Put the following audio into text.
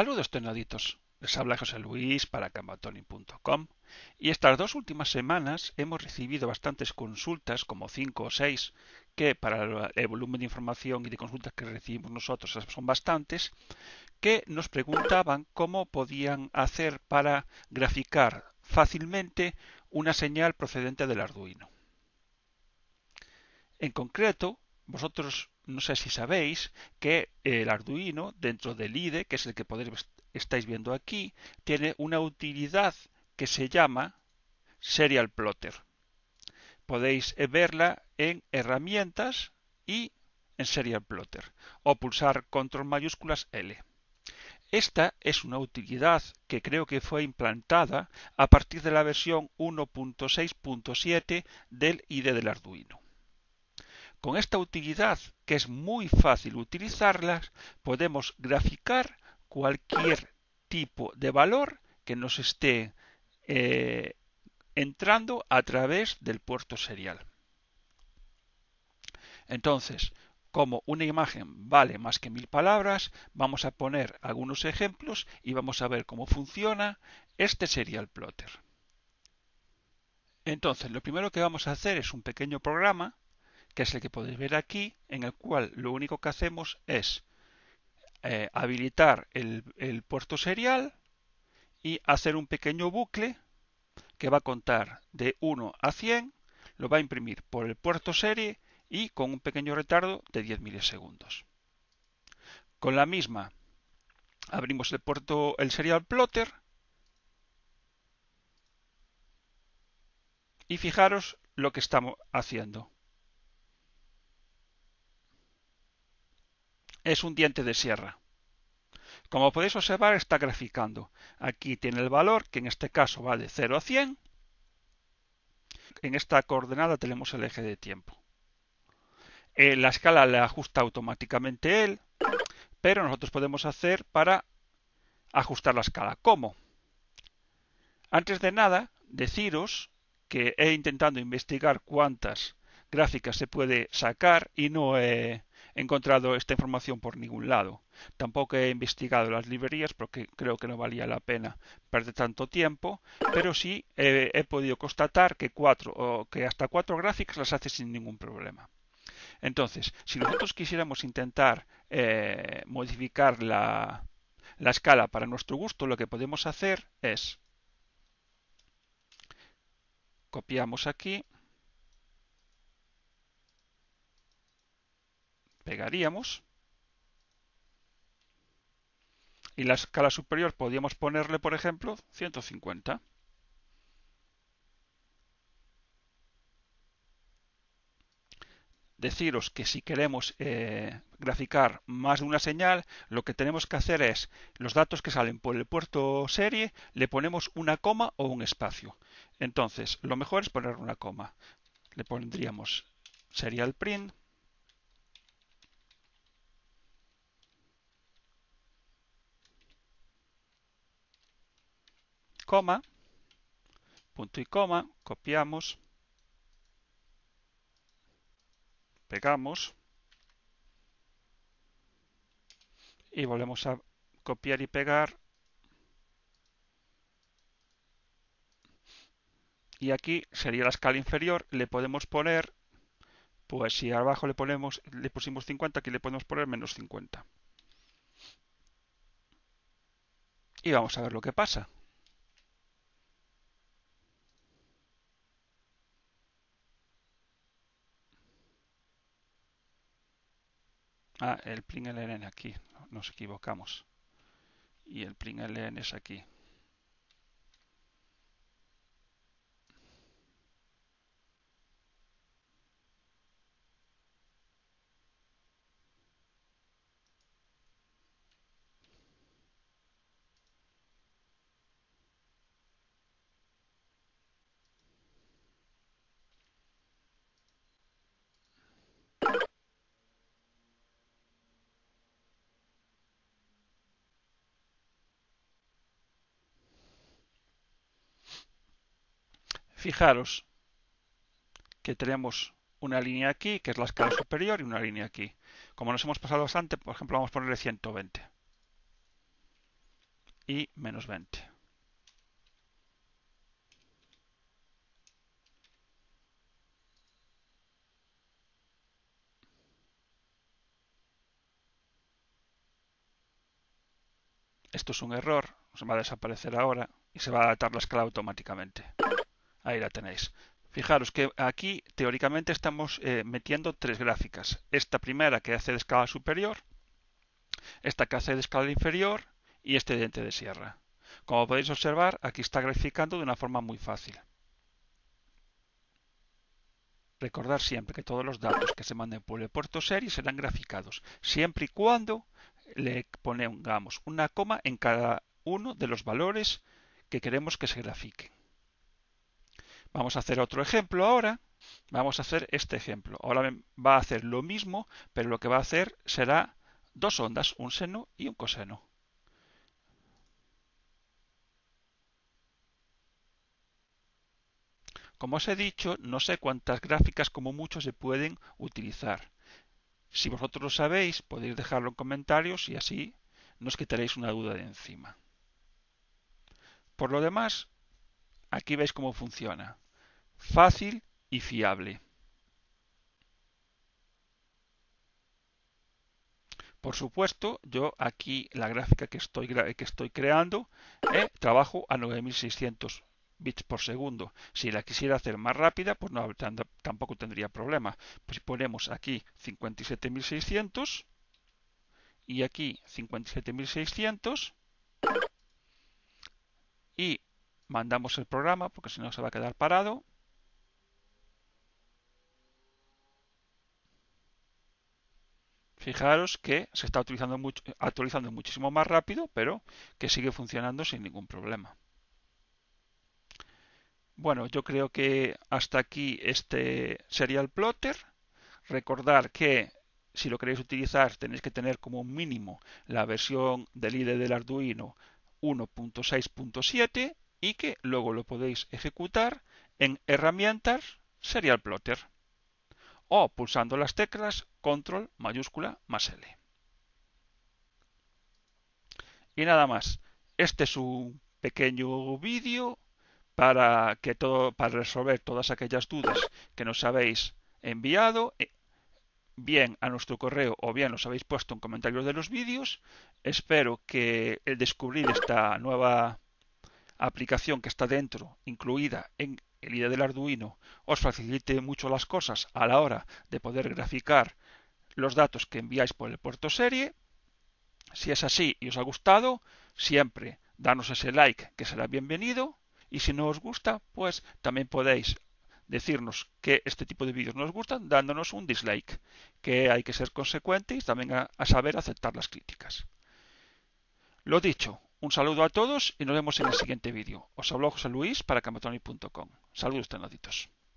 Saludos tenaditos, les habla José Luis para cambatoning.com y estas dos últimas semanas hemos recibido bastantes consultas, como cinco o seis, que para el volumen de información y de consultas que recibimos nosotros son bastantes, que nos preguntaban cómo podían hacer para graficar fácilmente una señal procedente del Arduino. En concreto, vosotros no sé si sabéis que el Arduino dentro del IDE, que es el que estáis viendo aquí, tiene una utilidad que se llama Serial Plotter. Podéis verla en herramientas y en Serial Plotter o pulsar control mayúsculas L. Esta es una utilidad que creo que fue implantada a partir de la versión 1.6.7 del IDE del Arduino. Con esta utilidad, que es muy fácil utilizarlas, podemos graficar cualquier tipo de valor que nos esté eh, entrando a través del puerto serial. Entonces, como una imagen vale más que mil palabras, vamos a poner algunos ejemplos y vamos a ver cómo funciona este serial plotter. Entonces, lo primero que vamos a hacer es un pequeño programa que es el que podéis ver aquí, en el cual lo único que hacemos es eh, habilitar el, puerto serial y hacer un pequeño bucle que va a contar de 1 a 100, lo va a imprimir por el puerto serie y con un pequeño retardo de 10 milisegundos. Con la misma abrimos el puerto el serial plotter y fijaros lo que estamos haciendo. es un diente de sierra. Como podéis observar, está graficando. Aquí tiene el valor, que en este caso va de 0 a 100. En esta coordenada tenemos el eje de tiempo. Eh, la escala la ajusta automáticamente él, pero nosotros podemos hacer para ajustar la escala. ¿Cómo? Antes de nada, deciros que he intentado investigar cuántas gráficas se puede sacar y no he he encontrado esta información por ningún lado. Tampoco he investigado las librerías porque creo que no valía la pena perder tanto tiempo, pero sí eh, he podido constatar que, cuatro, o que hasta cuatro gráficas las hace sin ningún problema. Entonces, si nosotros quisiéramos intentar eh, modificar la, la escala para nuestro gusto, lo que podemos hacer es copiamos aquí pegaríamos. Y la escala superior podríamos ponerle, por ejemplo, 150. deciros que si queremos eh, graficar más de una señal, lo que tenemos que hacer es los datos que salen por el puerto serie, le ponemos una coma o un espacio. Entonces, lo mejor es poner una coma. Le pondríamos serial print coma, punto y coma, copiamos, pegamos y volvemos a copiar y pegar. Y aquí sería la escala inferior, le podemos poner, pues si abajo le ponemos, le pusimos 50, aquí le podemos poner menos 50. Y vamos a ver lo que pasa. Ah, el println aquí, nos equivocamos. Y el LN es aquí. Fijaros que tenemos una línea aquí, que es la escala superior, y una línea aquí. Como nos hemos pasado bastante, por ejemplo, vamos a ponerle 120. Y menos 20. Esto es un error, se va a desaparecer ahora y se va a adaptar la escala automáticamente. Ahí la tenéis. Fijaros que aquí teóricamente estamos eh, metiendo tres gráficas. Esta primera que hace de escala superior, esta que hace de escala inferior y este diente de sierra. Como podéis observar, aquí está graficando de una forma muy fácil. Recordar siempre que todos los datos que se manden por el puerto serie serán graficados, siempre y cuando le pongamos una coma en cada uno de los valores que queremos que se grafiquen. Vamos a hacer otro ejemplo ahora. Vamos a hacer este ejemplo. Ahora va a hacer lo mismo, pero lo que va a hacer será dos ondas, un seno y un coseno. Como os he dicho, no sé cuántas gráficas como mucho se pueden utilizar. Si vosotros lo sabéis, podéis dejarlo en comentarios y así nos quitaréis una duda de encima. Por lo demás, aquí veis cómo funciona fácil y fiable. Por supuesto, yo aquí la gráfica que estoy, que estoy creando, eh, trabajo a 9600 bits por segundo. Si la quisiera hacer más rápida, pues no, tampoco tendría problema. Pues si ponemos aquí 57600 y aquí 57600 y mandamos el programa, porque si no se va a quedar parado. Fijaros que se está utilizando mucho, actualizando muchísimo más rápido, pero que sigue funcionando sin ningún problema. Bueno, yo creo que hasta aquí este serial plotter. Recordar que si lo queréis utilizar tenéis que tener como mínimo la versión del IDE del Arduino 1.6.7 y que luego lo podéis ejecutar en herramientas serial plotter o pulsando las teclas control mayúscula más L. Y nada más. Este es un pequeño vídeo para, que todo, para resolver todas aquellas dudas que nos habéis enviado, eh, bien a nuestro correo o bien los habéis puesto en comentarios de los vídeos. Espero que el descubrir esta nueva aplicación que está dentro, incluida en idea del Arduino, os facilite mucho las cosas a la hora de poder graficar los datos que enviáis por el puerto serie. Si es así y os ha gustado, siempre danos ese like que será bienvenido. Y si no os gusta, pues también podéis decirnos que este tipo de vídeos no gustan dándonos un dislike, que hay que ser consecuentes y también a, saber aceptar las críticas. Lo dicho, un saludo a todos y nos vemos en el siguiente vídeo. Os hablo José Luis para camatoni.com. Saludos usted,